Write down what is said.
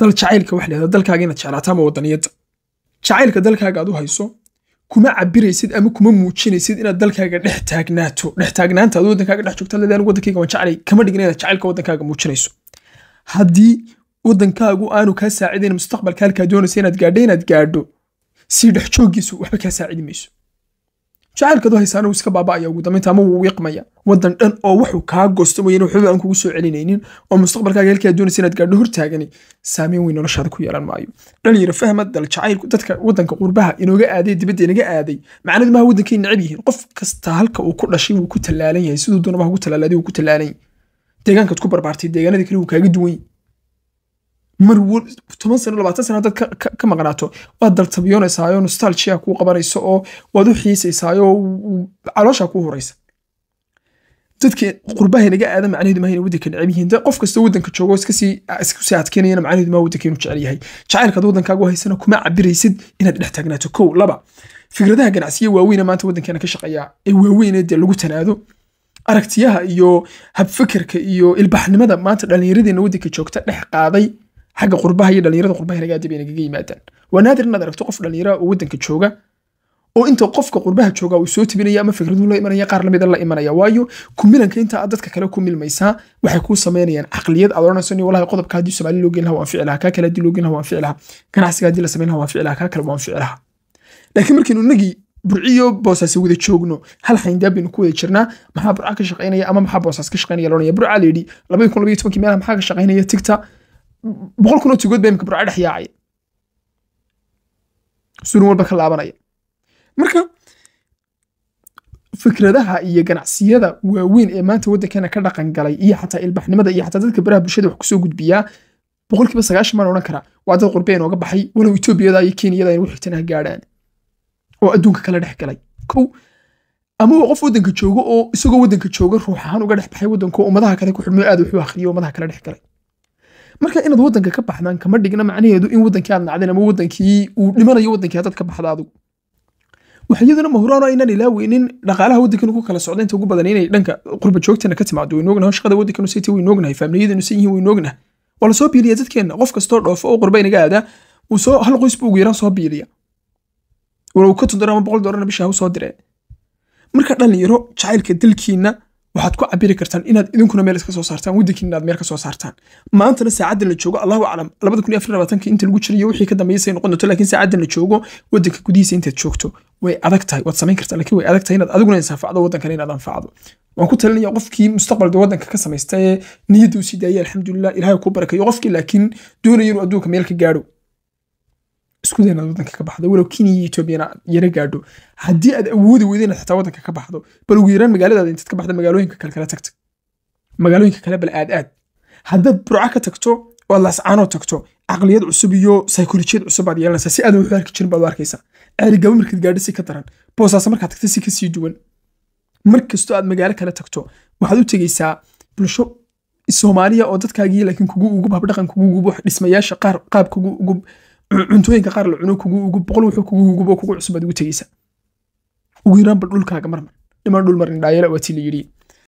dal jacaylka wax leedo dalkaaga inaad jeclaato ama wadaniyadda jacaylka dalkaaga aad u hayso kuma cabiraysid ama kuma muujinaysid inaad dalkaaga dhex taagnaato dhex taagnaanta aad wadankaaga dhex joogto anigu wadankayga waan jeclay kama dhigin inaad jacaylka wadankaaga muujinayso haddii wadankaagu aanu kaa saacidayn mustaqbalka halkaa doonaysa inaad gaadho inaad gaadho sii dhex jooggiisu waxba kaa saacidi mayso jacaylkaad u haysaana iska baaba'aya ugu dambeynta ama wuu wiiqmaya waddan dhan oo wuxuu kaa goosta mooyaane waxba aan kugu soo celinaynin oo mustaqbalkaaga halkii doonaysa inaad gaadho hortaagani saameyn weyn noloshaada ku yeelan maayo dhalinyaro fahma dal jacaylku dadka waddanka qurbaha inooga aaday dibadda inaga aaday macnadu maaha waddankay necab yihiin qof kasta halka uu ku dhashay wuu ku tallaalan yahay siduu doonaba ugu tallaalaaday wuu ku tallaalan yahay deegaankaad ku barbaartay deegaanada kale wuu kaaga duwan yahay mar toban sano labaatan sana hadaad ka maqnaato waad daltabyoonaysaayoo nostalgia kuu qabanayso oo waad u xiisaysaayoo caloosha kuu huraysa dadka qurbaha naga aada macnaheedu maahayn waddanka neceb yihiin qof kasta waddanka joogo iskasii adkeynayana macnaheedu maa waddanka jecel yahay jacaylkaad waddankaagu haysana kuma cabiraysid inaad dhex taagnaato kow laba fikradaha ganacsiya waaweyne maanta waddankeena ka shaqeeya ee waaweyne dee lagu tanaado aragtiyaha iyo habfekerka iyo ilbaxnimada maanta dhallinyaradeenna waddanka joogta dhex qaaday xagga qurbaha iyo dhalinyarada qurbaha ragaadib inagaga yimaadaan waa naadir inaad aragto qof dhallinyara oo waddanka jooga oo inta qofka qurbaha jooga uu soo tibinaya ama fikraduu la imanaya qaar lamida ah la imanaya waayo kumilanka inta dadka kale ku milmaysaa waxay kuu samaynayaan caqliyad aad oranayso ni walahi qodobka haddii Soomaali loo geyn lahaa waan ficil lahaa kale haddii loo geyn lahaa waan ficil ganacsiga haddii la samayn lahaa waan ficil lahaa kale waan ficil laakiin markiinu nagii burciyo boosaasi wada joogno hal xayndaab baynu ku wada jirnaa maxaa burca ka shaqaynaya ama maxaa boosaas ka shaqaynaya loranaya burca la yidhi labadii kun labaiyo tobankii meelaha maxaa ka shaqaynaya tigta boqol kun oo tugood baa imika burco dhex yaacaya surin walba ka laabanaya marka fikradaha iyo ganacsiyada waaweyn ee maanta waddankeena ka dhaqan galay iyo xataa ilbaxnimada iyo xataa dadka baraha bulshada wax kusoo gudbiyaa boqolkiiba sagaashan baan odhan karaa waa dad qurbee inooga baxay walow etoobiyada iyo kenyada inuu xigtan gaadhaan oo adduunka kala dhex galay kow amaba qof waddanka jooga oo isagoo waddanka jooga ruux ahaan uga dhex baxay waddanko ummadaha kale ku xidhmay aad wax u akhriyo kala dhex galay marka inaad wadanka ka baxdaan kama dhigna macnaheedu in wadankii aad nacdeen ama wadankii uu dhimanayo wadankii hadad ka baxda adigu waxa iyaduna mahuraan oo ah inaan dhaqaalaha waddankeenu ku kala socda inta ugu badan inay dhanka qurba joogteena ka timaado waynu ognahay shaqada waddankeenu saytay waynu ognahay faamiliyadenu san yihiin waynu ognahay waa la soo biiliya dadkeenna qof kastoo dhoofo oo qurba inaga aadaa uu soo hal qoys buu ugu yaraan soo biiliya walow ka tun ama boqol dolarna bishaa u diree marka dhallinyaro jacaylka dalkiinna waxaad ku cabiri kartaan inaad idinkuna meel iska soo saartaan waddankiina inaad meel ka soo saartaan maantana saacadda la joogo allahu aclam labada kun iyo afar labaatanka inta lagu jirayo wixii ka dambeeyay noqon doonto laakiin saacadda la joogo waddanka gudihiisa intaad joogto way adag tahay waad samayn kartaa laakiin way adag tahay inaad adiguna insaanfacdo waddankana inaad anfacdo waan ku talinaya qofkii mustaqbalka waddanka ka samaysta ee niyadda u sii daayay alxamdulilah ilahay kuu barakeeyo qofkii laakiin doonaya inuu adduunka meel ka gaadho iskuday wadanka ka baxdo walow kenya iyo etoobiyana yara gaadho haddii aad awoodi weyda inaad xitaa wadanka ka baxdo bal ugu yaraan magaaladaada intaad ka baxda magaalooyinka kale tagta magaalooyinka kale bal aad aad haddaad burco ka tagto oo aad lascaanoo tagto caqliyad cusub iyo saykolojiyad cusub baad yeelanaysaa si aadan waxu arki jirin baad u arkaysaa cerigaba markaad gaadho si ka daran boosaasa markaad tagta si kasii duwan mar kastoo aad magaalo kale tagto waxaad u tegaysaa bulsho soomaaliya oo dadkaagii laakiin kugu ugu habdhaqankugu ugu dhismayaasha qaar qaabkugu ugu cuntooyinka qaar la cuno kugu boqol wuxuu kugu hugubo kugu cusub aad ugu tegeysa ugu yaraan bal dhulkaaga marmar dhimaan dhul marin dhaayala waatii la yidhi